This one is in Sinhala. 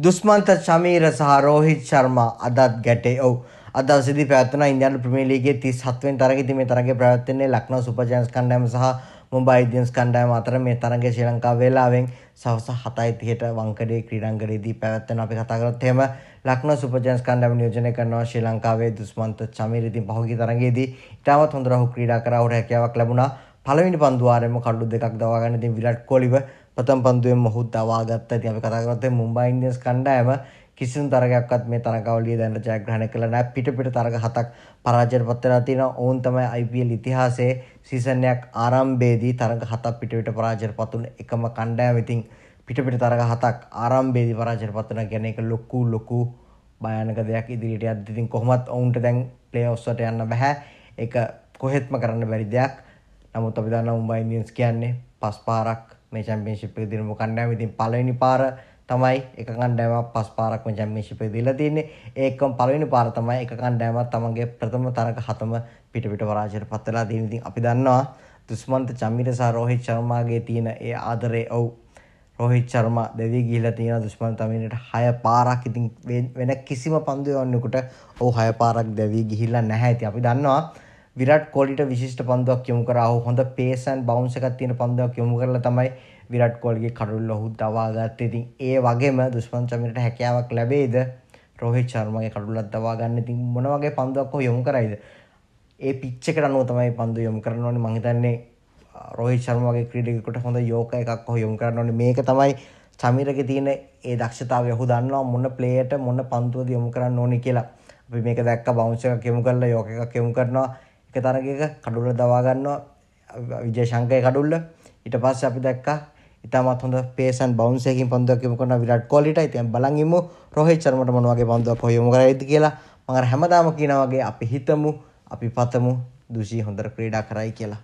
දුස්මන්ත ශමීර සහ රෝහිත් ශර්මා අදත් ගැටේ. ඔව්. අද දවසේදී පැවැත්වෙන ඉන්දියානු ප්‍රීමියර් ලීගයේ 37 වෙනි තරගයේදී මේ තරගය පැවැත්වෙන්නේ ලක්නෝ සුපර් ජයන්ට්ස් කණ්ඩායම සහ මුම්බයි ඉන්දියන්ස් කණ්ඩායම අතර මේ තරගය ශ්‍රී ලංකා වේලාවෙන් සවස 7:30ට වංකඩේ ක්‍රීඩාංගණයේදී පැවැත්වෙනවා. අපි කතා කරොත් එහෙම ලක්නෝ සුපර් ජයන්ට්ස් කණ්ඩායම නියෝජනය කරනවා ශ්‍රී ලංකාවේ දුස්මන්ත ශමීර ඉතින් පහුගිය තරගයේදී ඉතාමත් හොඳ රහු ක්‍රීඩා කරා උර හැකියාවක් ලැබුණා. පළවෙනි පන්දුවාරයම කඩු දෙකක් දවාගන්න ඉතින් විරාට් කොහ්ලිව ප්‍රථම පන්දුවෙන්ම ඔහු දවාගත්තා. ඉතින් අපි කතා කරත් මුම්බයි ඉන්දියන්ස් කණ්ඩායම කිසිම තරගයක්වත් මේ තරගාවලිය දැනට ජයග්‍රහණය කළා නැහැ. පිට පිට තරග හතක් පරාජයට පත් වෙලා තියෙනවා. ඔවුන් තමයි IPL ඉතිහාසයේ සීසන් එකක් ආරම්භයේදී තරග හතක් පිට පිට පරාජයට පත් වුණ එකම කණ්ඩායම. ඉතින් පිට පිට තරග හතක් ආරම්භයේදී පරාජයට පත් වෙනවා කියන්නේ ඒක ලොකු ලොකු භයානක දෙයක් ඉදිරියට යද්දී ඉතින් කොහොමත් ඔවුන්ට දැන් ප්ලේ ඔස්සට යන්න බෑ. ඒක කොහෙත්ම කරන්න බැරි දෙයක්. නමුත් අපි දන්න මුම්බයි ඉන්දියන්ස් කියන්නේ පස් පාරක් මේ චැම්පියන්ෂිප් එකේ දිනමු කණ්ඩායම. ඉතින් පළවෙනි පාර තමයි එක කණ්ඩායමක් පස් පාරක් මේ චැම්පියන්ෂිප් එකේ දීලා තියෙන්නේ. ඒකම පළවෙනි පාර තමයි එක කණ්ඩායමක් තමන්ගේ ප්‍රථම තරග හතම පිට පිට පරාජයට පත් වෙලා තියෙන. ඉතින් අපි දන්නවා දුෂ්මන්ත චමිර සහ රෝහිත් ශර්මාගේ තියෙන ඒ ආදරේ ඔව් රෝහිත් ශර්මා දෙවි ගිහිලා තියෙන දුෂ්මන්ත චමිරට 6 පාරක් ඉතින් වෙන කිසිම පන්දු යවන්නෙකුට ඔව් 6 පාරක් දෙවි ගිහිලා නැහැ. ඉතින් අපි දන්නවා විරාට් කෝලිට විශිෂ්ට පන්දුවක් යොමු කරා ඔහු හොඳ පේස් ඇන් බවුන්ස් එකක් තියෙන පන්දුවක් යොමු කරලා තමයි විරාට් කෝලිගේ කඩුල්ල ඔහු දවා ගත්තේ. ඉතින් ඒ වගේම දුෂ්මන්ත චමිරට හැකියාවක් ලැබෙයිද? රෝහිත් ශර්මගේ කඩුල්ලක් දවා ගන්න. ඉතින් මොන වගේ පන්දුවක් ඔහු යොමු කරයිද? ඒ පිච්ච එකට අනුව තමයි පන්දු යොමු කරනවනේ මං හිතන්නේ රෝහිත් ශර්මා වගේ ක්‍රීඩකයෙකුට හොඳ යෝක එකක් ඔහු යොමු කරනවනේ මේක තමයි චමිරගේ තියෙන ඒ දක්ෂතාවය ඔහු දන්නවා මොන ප්ලේයට මොන පන්තුවද යොමු කරන්න ඕනේ කියලා අපි මේක දැක්ක බවුන්ස් එකක් යොමු කරලා යෝක එකක් යොමු කරනවා එක තරගයක කඩුල්ල දවා ගන්නවා විජේශංකය කඩුල්ල ඊට පස්සේ අපි දැක්කා ඉතාමත් හොඳ පේසන් බවුන්ස් එකකින් පන්දුවක් යොමු කරන විරාට් කොහ්ලිට ඉතින් බලන් ඉමු රෝහිත් ශර්මට මොන වගේ පන්දුවක් හොය යොමු කරයිද කියලා මම අර හැමදාම කියනා වගේ අපි හිතමු අපි පතමු දුෂී හොඳට ක්‍රීඩා කරයි කියලා